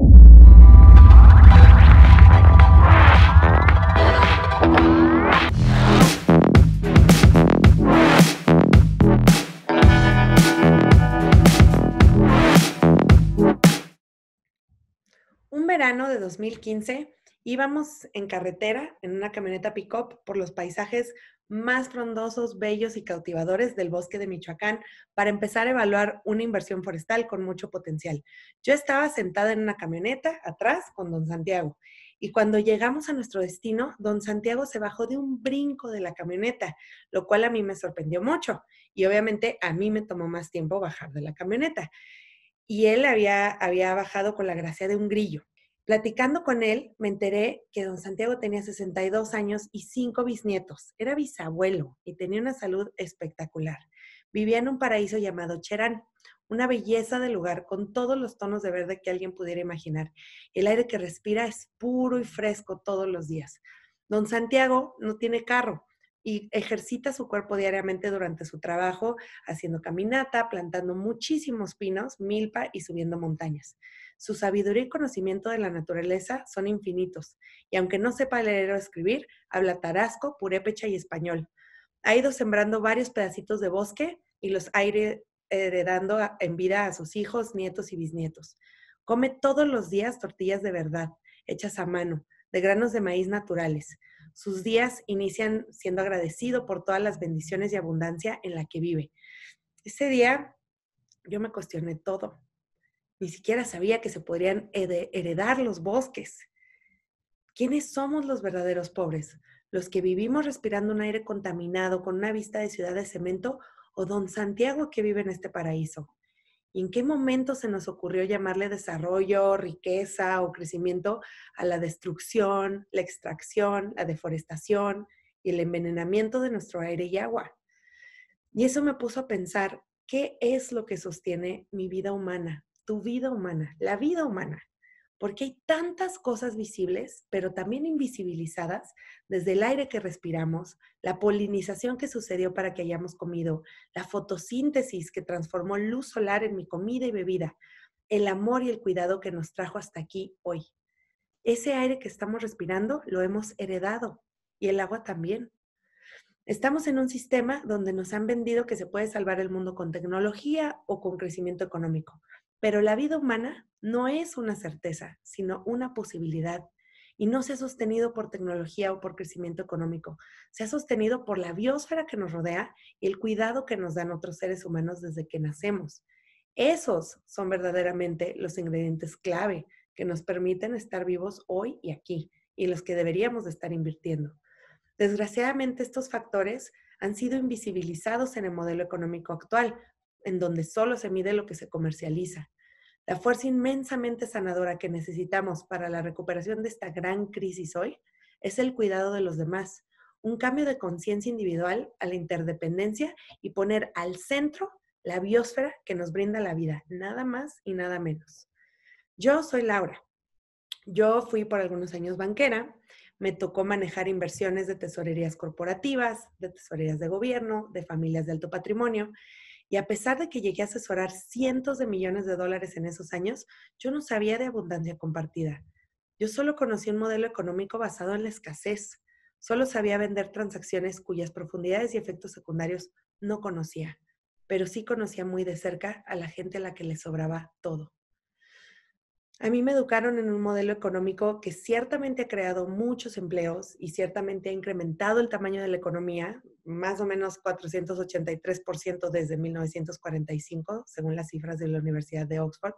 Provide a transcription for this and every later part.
Un verano de 2015 íbamos en carretera en una camioneta pick-up por los paisajes más frondosos, bellos y cautivadores del bosque de Michoacán para empezar a evaluar una inversión forestal con mucho potencial. Yo estaba sentada en una camioneta atrás con don Santiago y cuando llegamos a nuestro destino, don Santiago se bajó de un brinco de la camioneta, lo cual a mí me sorprendió mucho y obviamente a mí me tomó más tiempo bajar de la camioneta. Y él había, había bajado con la gracia de un grillo. Platicando con él, me enteré que don Santiago tenía 62 años y cinco bisnietos. Era bisabuelo y tenía una salud espectacular. Vivía en un paraíso llamado Cherán, una belleza de lugar con todos los tonos de verde que alguien pudiera imaginar. El aire que respira es puro y fresco todos los días. Don Santiago no tiene carro, y ejercita su cuerpo diariamente durante su trabajo, haciendo caminata, plantando muchísimos pinos, milpa y subiendo montañas. Su sabiduría y conocimiento de la naturaleza son infinitos, y aunque no sepa leer o escribir, habla tarasco, purépecha y español. Ha ido sembrando varios pedacitos de bosque y los ha heredando en vida a sus hijos, nietos y bisnietos. Come todos los días tortillas de verdad, hechas a mano, de granos de maíz naturales sus días inician siendo agradecido por todas las bendiciones y abundancia en la que vive. Ese día yo me cuestioné todo. Ni siquiera sabía que se podrían heredar los bosques. ¿Quiénes somos los verdaderos pobres? ¿Los que vivimos respirando un aire contaminado con una vista de ciudad de cemento o don Santiago que vive en este paraíso? ¿Y en qué momento se nos ocurrió llamarle desarrollo, riqueza o crecimiento a la destrucción, la extracción, la deforestación y el envenenamiento de nuestro aire y agua? Y eso me puso a pensar, ¿qué es lo que sostiene mi vida humana, tu vida humana, la vida humana? porque hay tantas cosas visibles, pero también invisibilizadas, desde el aire que respiramos, la polinización que sucedió para que hayamos comido, la fotosíntesis que transformó luz solar en mi comida y bebida, el amor y el cuidado que nos trajo hasta aquí hoy. Ese aire que estamos respirando lo hemos heredado y el agua también. Estamos en un sistema donde nos han vendido que se puede salvar el mundo con tecnología o con crecimiento económico. Pero la vida humana no es una certeza, sino una posibilidad. Y no se ha sostenido por tecnología o por crecimiento económico. Se ha sostenido por la biosfera que nos rodea y el cuidado que nos dan otros seres humanos desde que nacemos. Esos son verdaderamente los ingredientes clave que nos permiten estar vivos hoy y aquí y los que deberíamos de estar invirtiendo. Desgraciadamente estos factores han sido invisibilizados en el modelo económico actual en donde solo se mide lo que se comercializa. La fuerza inmensamente sanadora que necesitamos para la recuperación de esta gran crisis hoy es el cuidado de los demás, un cambio de conciencia individual a la interdependencia y poner al centro la biosfera que nos brinda la vida, nada más y nada menos. Yo soy Laura. Yo fui por algunos años banquera, me tocó manejar inversiones de tesorerías corporativas, de tesorerías de gobierno, de familias de alto patrimonio y a pesar de que llegué a asesorar cientos de millones de dólares en esos años, yo no sabía de abundancia compartida. Yo solo conocí un modelo económico basado en la escasez. Solo sabía vender transacciones cuyas profundidades y efectos secundarios no conocía, pero sí conocía muy de cerca a la gente a la que le sobraba todo. A mí me educaron en un modelo económico que ciertamente ha creado muchos empleos y ciertamente ha incrementado el tamaño de la economía, más o menos 483% desde 1945, según las cifras de la Universidad de Oxford.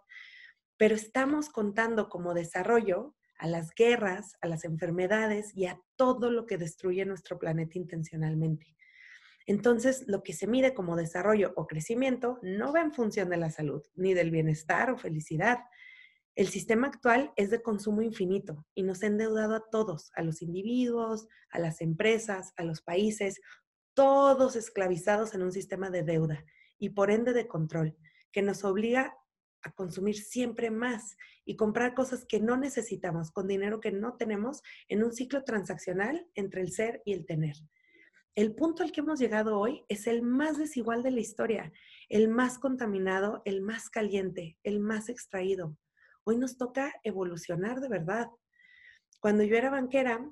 Pero estamos contando como desarrollo a las guerras, a las enfermedades y a todo lo que destruye nuestro planeta intencionalmente. Entonces, lo que se mide como desarrollo o crecimiento no va en función de la salud, ni del bienestar o felicidad el sistema actual es de consumo infinito y nos ha endeudado a todos, a los individuos, a las empresas, a los países, todos esclavizados en un sistema de deuda y por ende de control, que nos obliga a consumir siempre más y comprar cosas que no necesitamos con dinero que no tenemos en un ciclo transaccional entre el ser y el tener. El punto al que hemos llegado hoy es el más desigual de la historia, el más contaminado, el más caliente, el más extraído, Hoy nos toca evolucionar de verdad. Cuando yo era banquera,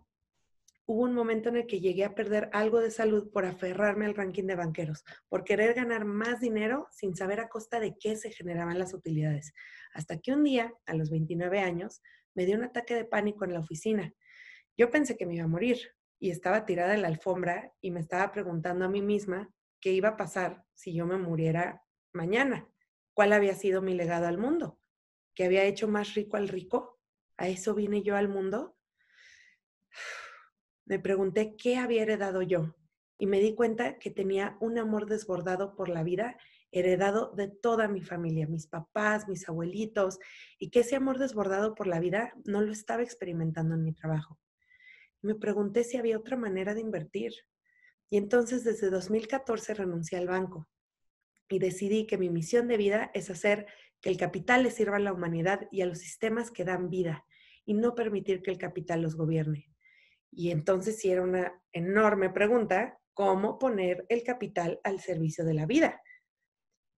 hubo un momento en el que llegué a perder algo de salud por aferrarme al ranking de banqueros, por querer ganar más dinero sin saber a costa de qué se generaban las utilidades. Hasta que un día, a los 29 años, me dio un ataque de pánico en la oficina. Yo pensé que me iba a morir y estaba tirada en la alfombra y me estaba preguntando a mí misma qué iba a pasar si yo me muriera mañana, cuál había sido mi legado al mundo había hecho más rico al rico, a eso vine yo al mundo, me pregunté qué había heredado yo y me di cuenta que tenía un amor desbordado por la vida heredado de toda mi familia, mis papás, mis abuelitos, y que ese amor desbordado por la vida no lo estaba experimentando en mi trabajo. Me pregunté si había otra manera de invertir. Y entonces desde 2014 renuncié al banco y decidí que mi misión de vida es hacer que el capital le sirva a la humanidad y a los sistemas que dan vida y no permitir que el capital los gobierne. Y entonces sí era una enorme pregunta, ¿cómo poner el capital al servicio de la vida?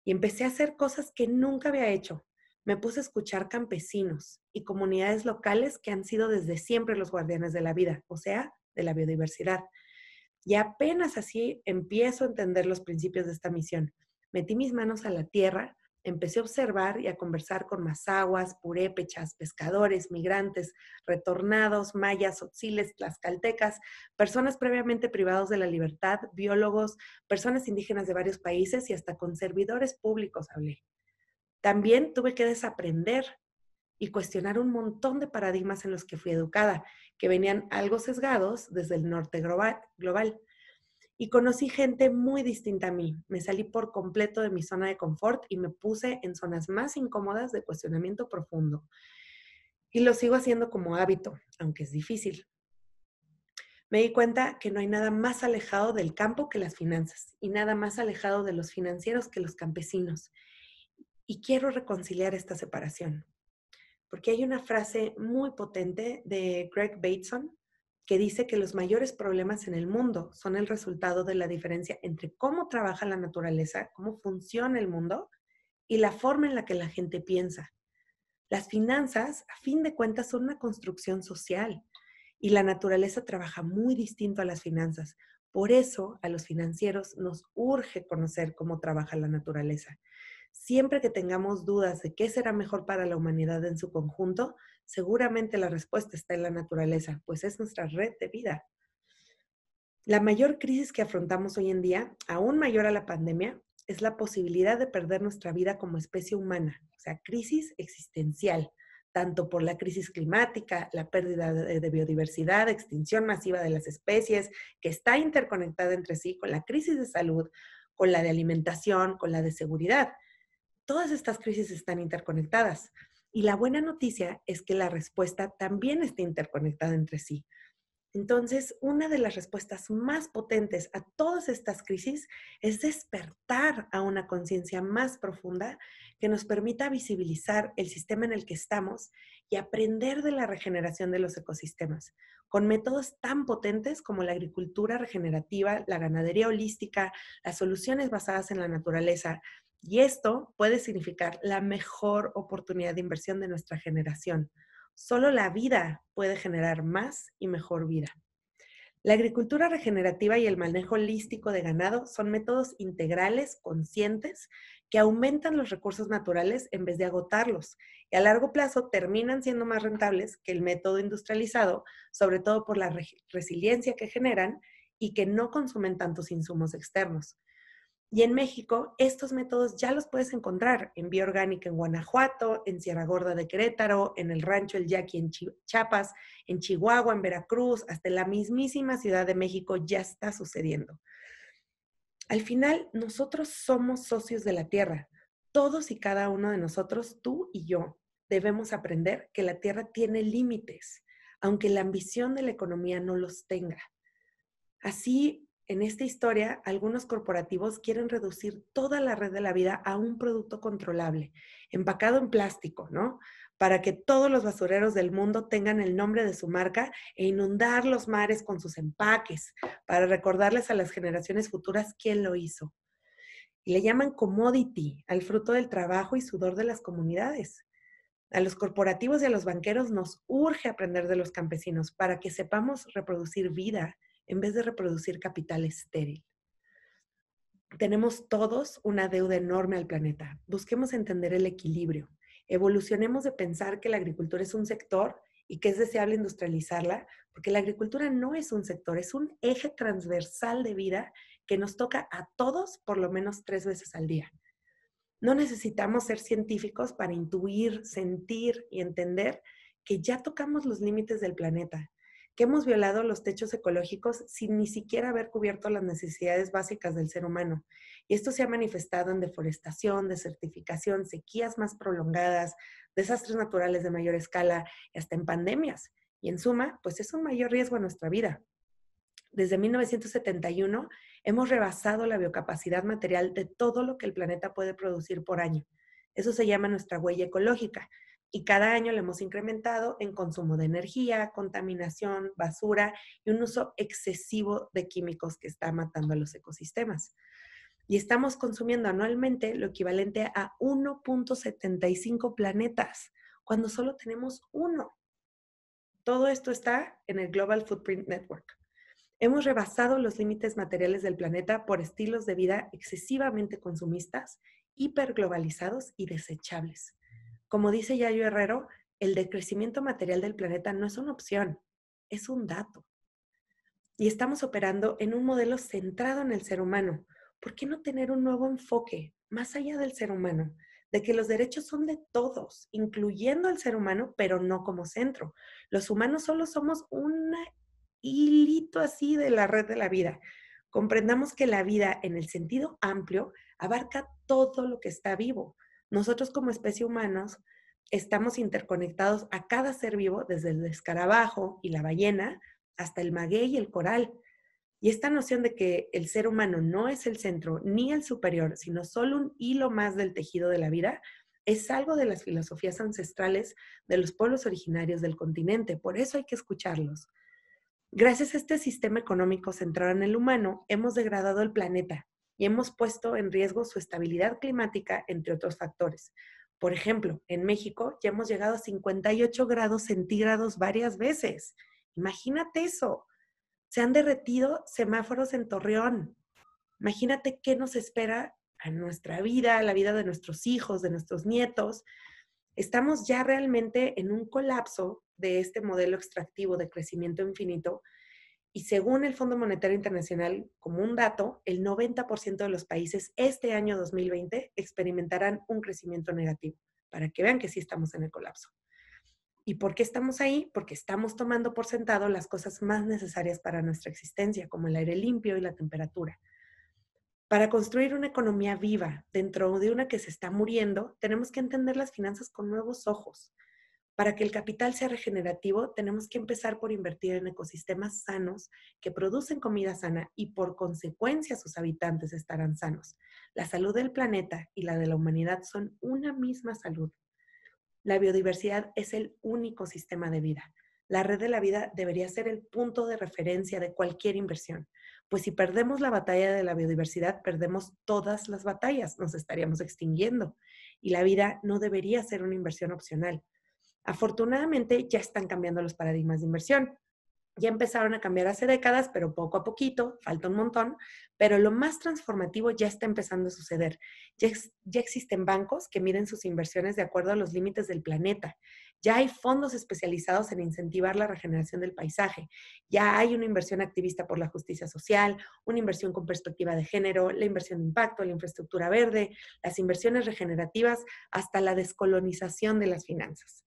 Y empecé a hacer cosas que nunca había hecho. Me puse a escuchar campesinos y comunidades locales que han sido desde siempre los guardianes de la vida, o sea, de la biodiversidad. Y apenas así empiezo a entender los principios de esta misión. Metí mis manos a la tierra empecé a observar y a conversar con mazaguas, purépechas, pescadores, migrantes, retornados, mayas, otziles, tlaxcaltecas, personas previamente privados de la libertad, biólogos, personas indígenas de varios países y hasta con servidores públicos hablé. También tuve que desaprender y cuestionar un montón de paradigmas en los que fui educada, que venían algo sesgados desde el norte global y conocí gente muy distinta a mí. Me salí por completo de mi zona de confort y me puse en zonas más incómodas de cuestionamiento profundo. Y lo sigo haciendo como hábito, aunque es difícil. Me di cuenta que no hay nada más alejado del campo que las finanzas y nada más alejado de los financieros que los campesinos. Y quiero reconciliar esta separación, porque hay una frase muy potente de Greg Bateson que dice que los mayores problemas en el mundo son el resultado de la diferencia entre cómo trabaja la naturaleza, cómo funciona el mundo y la forma en la que la gente piensa. Las finanzas, a fin de cuentas, son una construcción social y la naturaleza trabaja muy distinto a las finanzas. Por eso a los financieros nos urge conocer cómo trabaja la naturaleza. Siempre que tengamos dudas de qué será mejor para la humanidad en su conjunto, Seguramente la respuesta está en la naturaleza, pues es nuestra red de vida. La mayor crisis que afrontamos hoy en día, aún mayor a la pandemia, es la posibilidad de perder nuestra vida como especie humana, o sea, crisis existencial, tanto por la crisis climática, la pérdida de biodiversidad, extinción masiva de las especies, que está interconectada entre sí con la crisis de salud, con la de alimentación, con la de seguridad. Todas estas crisis están interconectadas. Y la buena noticia es que la respuesta también está interconectada entre sí. Entonces, una de las respuestas más potentes a todas estas crisis es despertar a una conciencia más profunda que nos permita visibilizar el sistema en el que estamos y aprender de la regeneración de los ecosistemas, con métodos tan potentes como la agricultura regenerativa, la ganadería holística, las soluciones basadas en la naturaleza. Y esto puede significar la mejor oportunidad de inversión de nuestra generación Solo la vida puede generar más y mejor vida. La agricultura regenerativa y el manejo holístico de ganado son métodos integrales, conscientes, que aumentan los recursos naturales en vez de agotarlos y a largo plazo terminan siendo más rentables que el método industrializado, sobre todo por la resiliencia que generan y que no consumen tantos insumos externos. Y en México, estos métodos ya los puedes encontrar en Vía Orgánica en Guanajuato, en Sierra Gorda de Querétaro, en el Rancho El Yaqui en Chiapas, en Chihuahua, en Veracruz, hasta en la mismísima Ciudad de México ya está sucediendo. Al final, nosotros somos socios de la tierra. Todos y cada uno de nosotros, tú y yo, debemos aprender que la tierra tiene límites, aunque la ambición de la economía no los tenga. Así en esta historia, algunos corporativos quieren reducir toda la red de la vida a un producto controlable, empacado en plástico, ¿no? Para que todos los basureros del mundo tengan el nombre de su marca e inundar los mares con sus empaques, para recordarles a las generaciones futuras quién lo hizo. Y le llaman commodity al fruto del trabajo y sudor de las comunidades. A los corporativos y a los banqueros nos urge aprender de los campesinos para que sepamos reproducir vida en vez de reproducir capital estéril. Tenemos todos una deuda enorme al planeta. Busquemos entender el equilibrio. Evolucionemos de pensar que la agricultura es un sector y que es deseable industrializarla, porque la agricultura no es un sector, es un eje transversal de vida que nos toca a todos por lo menos tres veces al día. No necesitamos ser científicos para intuir, sentir y entender que ya tocamos los límites del planeta que hemos violado los techos ecológicos sin ni siquiera haber cubierto las necesidades básicas del ser humano. Y esto se ha manifestado en deforestación, desertificación, sequías más prolongadas, desastres naturales de mayor escala hasta en pandemias. Y en suma, pues es un mayor riesgo a nuestra vida. Desde 1971 hemos rebasado la biocapacidad material de todo lo que el planeta puede producir por año. Eso se llama nuestra huella ecológica y cada año lo hemos incrementado en consumo de energía, contaminación, basura y un uso excesivo de químicos que está matando a los ecosistemas. Y estamos consumiendo anualmente lo equivalente a 1.75 planetas, cuando solo tenemos uno. Todo esto está en el Global Footprint Network. Hemos rebasado los límites materiales del planeta por estilos de vida excesivamente consumistas, hiperglobalizados y desechables como dice Yayo Herrero, el decrecimiento material del planeta no es una opción, es un dato. Y estamos operando en un modelo centrado en el ser humano. ¿Por qué no tener un nuevo enfoque más allá del ser humano? de que los derechos son de todos, incluyendo al ser humano, pero no como centro. Los humanos solo somos un hilito así de la red de la vida. Comprendamos que la vida en el sentido amplio abarca todo lo que está vivo, nosotros como especie humanos estamos interconectados a cada ser vivo, desde el escarabajo y la ballena hasta el maguey y el coral. Y esta noción de que el ser humano no es el centro ni el superior, sino solo un hilo más del tejido de la vida, es algo de las filosofías ancestrales de los pueblos originarios del continente. Por eso hay que escucharlos. Gracias a este sistema económico centrado en el humano, hemos degradado el planeta, y hemos puesto en riesgo su estabilidad climática, entre otros factores. Por ejemplo, en México ya hemos llegado a 58 grados centígrados varias veces. Imagínate eso. Se han derretido semáforos en Torreón. Imagínate qué nos espera a nuestra vida, a la vida de nuestros hijos, de nuestros nietos. Estamos ya realmente en un colapso de este modelo extractivo de crecimiento infinito y según el Fondo Monetario Internacional, como un dato, el 90% de los países este año 2020 experimentarán un crecimiento negativo, para que vean que sí estamos en el colapso. ¿Y por qué estamos ahí? Porque estamos tomando por sentado las cosas más necesarias para nuestra existencia, como el aire limpio y la temperatura. Para construir una economía viva dentro de una que se está muriendo, tenemos que entender las finanzas con nuevos ojos, para que el capital sea regenerativo, tenemos que empezar por invertir en ecosistemas sanos que producen comida sana y por consecuencia sus habitantes estarán sanos. La salud del planeta y la de la humanidad son una misma salud. La biodiversidad es el único sistema de vida. La red de la vida debería ser el punto de referencia de cualquier inversión, pues si perdemos la batalla de la biodiversidad, perdemos todas las batallas, nos estaríamos extinguiendo. Y la vida no debería ser una inversión opcional, Afortunadamente ya están cambiando los paradigmas de inversión. Ya empezaron a cambiar hace décadas, pero poco a poquito, falta un montón, pero lo más transformativo ya está empezando a suceder. Ya, ya existen bancos que miden sus inversiones de acuerdo a los límites del planeta. Ya hay fondos especializados en incentivar la regeneración del paisaje. Ya hay una inversión activista por la justicia social, una inversión con perspectiva de género, la inversión de impacto, la infraestructura verde, las inversiones regenerativas, hasta la descolonización de las finanzas.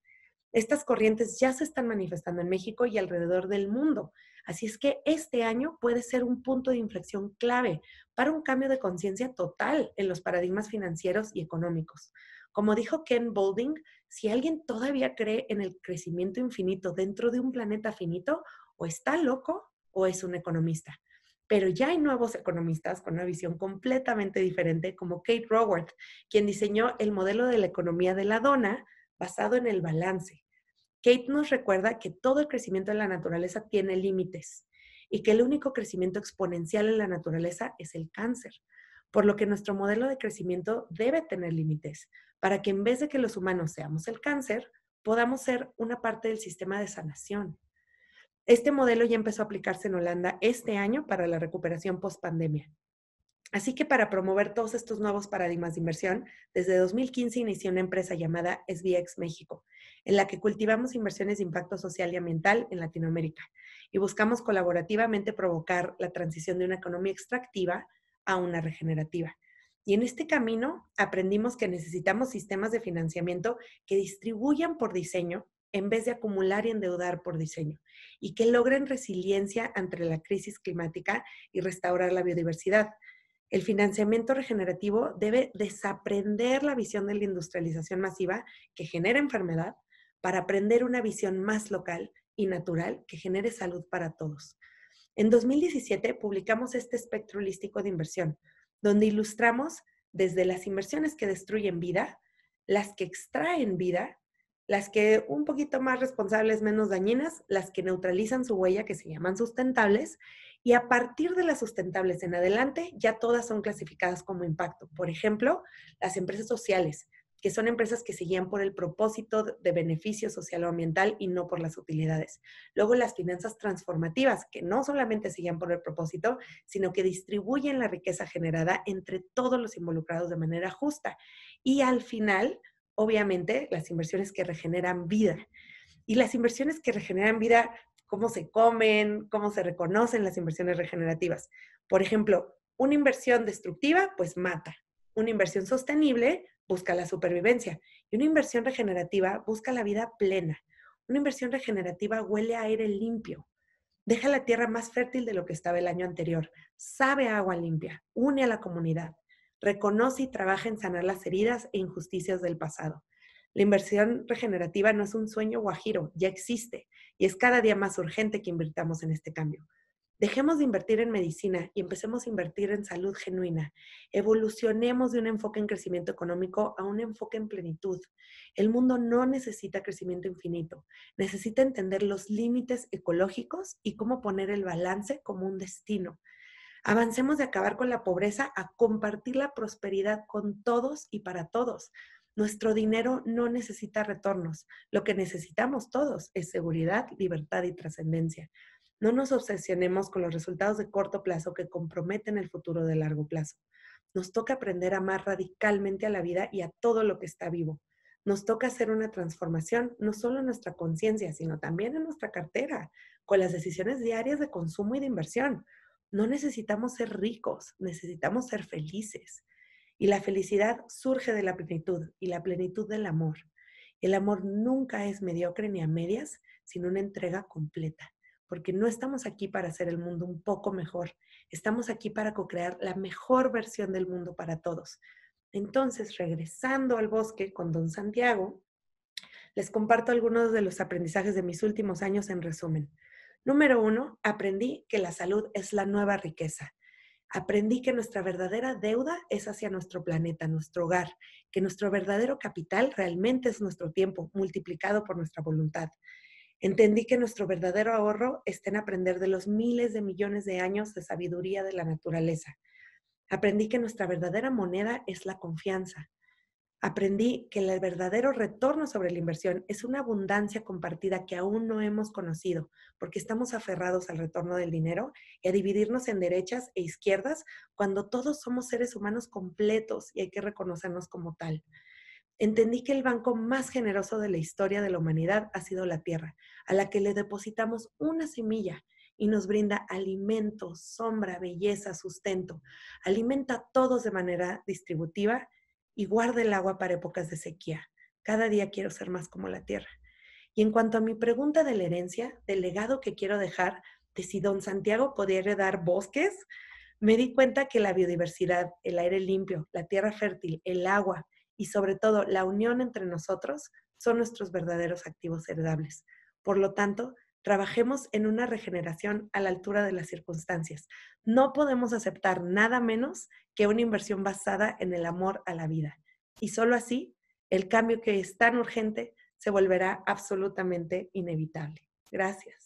Estas corrientes ya se están manifestando en México y alrededor del mundo. Así es que este año puede ser un punto de inflexión clave para un cambio de conciencia total en los paradigmas financieros y económicos. Como dijo Ken Boulding, si alguien todavía cree en el crecimiento infinito dentro de un planeta finito, o está loco o es un economista. Pero ya hay nuevos economistas con una visión completamente diferente, como Kate Raworth, quien diseñó el modelo de la economía de la dona basado en el balance, Kate nos recuerda que todo el crecimiento en la naturaleza tiene límites y que el único crecimiento exponencial en la naturaleza es el cáncer, por lo que nuestro modelo de crecimiento debe tener límites para que en vez de que los humanos seamos el cáncer, podamos ser una parte del sistema de sanación. Este modelo ya empezó a aplicarse en Holanda este año para la recuperación post-pandemia. Así que para promover todos estos nuevos paradigmas de inversión, desde 2015 inició una empresa llamada SBX México, en la que cultivamos inversiones de impacto social y ambiental en Latinoamérica y buscamos colaborativamente provocar la transición de una economía extractiva a una regenerativa. Y en este camino aprendimos que necesitamos sistemas de financiamiento que distribuyan por diseño en vez de acumular y endeudar por diseño, y que logren resiliencia ante la crisis climática y restaurar la biodiversidad, el financiamiento regenerativo debe desaprender la visión de la industrialización masiva que genera enfermedad para aprender una visión más local y natural que genere salud para todos. En 2017 publicamos este espectro holístico de inversión, donde ilustramos desde las inversiones que destruyen vida, las que extraen vida, las que un poquito más responsables, menos dañinas, las que neutralizan su huella, que se llaman sustentables, y a partir de las sustentables en adelante, ya todas son clasificadas como impacto. Por ejemplo, las empresas sociales, que son empresas que se guían por el propósito de beneficio social o ambiental y no por las utilidades. Luego las finanzas transformativas, que no solamente se guían por el propósito, sino que distribuyen la riqueza generada entre todos los involucrados de manera justa. Y al final, obviamente, las inversiones que regeneran vida. Y las inversiones que regeneran vida cómo se comen, cómo se reconocen las inversiones regenerativas. Por ejemplo, una inversión destructiva, pues mata. Una inversión sostenible busca la supervivencia. Y una inversión regenerativa busca la vida plena. Una inversión regenerativa huele a aire limpio, deja la tierra más fértil de lo que estaba el año anterior, sabe agua limpia, une a la comunidad, reconoce y trabaja en sanar las heridas e injusticias del pasado, la inversión regenerativa no es un sueño guajiro, ya existe y es cada día más urgente que invirtamos en este cambio. Dejemos de invertir en medicina y empecemos a invertir en salud genuina. Evolucionemos de un enfoque en crecimiento económico a un enfoque en plenitud. El mundo no necesita crecimiento infinito, necesita entender los límites ecológicos y cómo poner el balance como un destino. Avancemos de acabar con la pobreza a compartir la prosperidad con todos y para todos. Nuestro dinero no necesita retornos. Lo que necesitamos todos es seguridad, libertad y trascendencia. No nos obsesionemos con los resultados de corto plazo que comprometen el futuro de largo plazo. Nos toca aprender a amar radicalmente a la vida y a todo lo que está vivo. Nos toca hacer una transformación no solo en nuestra conciencia, sino también en nuestra cartera, con las decisiones diarias de consumo y de inversión. No necesitamos ser ricos, necesitamos ser felices. Y la felicidad surge de la plenitud y la plenitud del amor. El amor nunca es mediocre ni a medias, sino una entrega completa, porque no estamos aquí para hacer el mundo un poco mejor, estamos aquí para co-crear la mejor versión del mundo para todos. Entonces, regresando al bosque con don Santiago, les comparto algunos de los aprendizajes de mis últimos años en resumen. Número uno, aprendí que la salud es la nueva riqueza. Aprendí que nuestra verdadera deuda es hacia nuestro planeta, nuestro hogar, que nuestro verdadero capital realmente es nuestro tiempo, multiplicado por nuestra voluntad. Entendí que nuestro verdadero ahorro está en aprender de los miles de millones de años de sabiduría de la naturaleza. Aprendí que nuestra verdadera moneda es la confianza, aprendí que el verdadero retorno sobre la inversión es una abundancia compartida que aún no hemos conocido, porque estamos aferrados al retorno del dinero y a dividirnos en derechas e izquierdas cuando todos somos seres humanos completos y hay que reconocernos como tal. Entendí que el banco más generoso de la historia de la humanidad ha sido la Tierra, a la que le depositamos una semilla y nos brinda alimento, sombra, belleza, sustento. Alimenta a todos de manera distributiva y guarda el agua para épocas de sequía. Cada día quiero ser más como la tierra. Y en cuanto a mi pregunta de la herencia, del legado que quiero dejar, de si don Santiago podía heredar bosques, me di cuenta que la biodiversidad, el aire limpio, la tierra fértil, el agua y sobre todo la unión entre nosotros son nuestros verdaderos activos heredables. Por lo tanto, trabajemos en una regeneración a la altura de las circunstancias. No podemos aceptar nada menos que una inversión basada en el amor a la vida. Y solo así, el cambio que es tan urgente se volverá absolutamente inevitable. Gracias.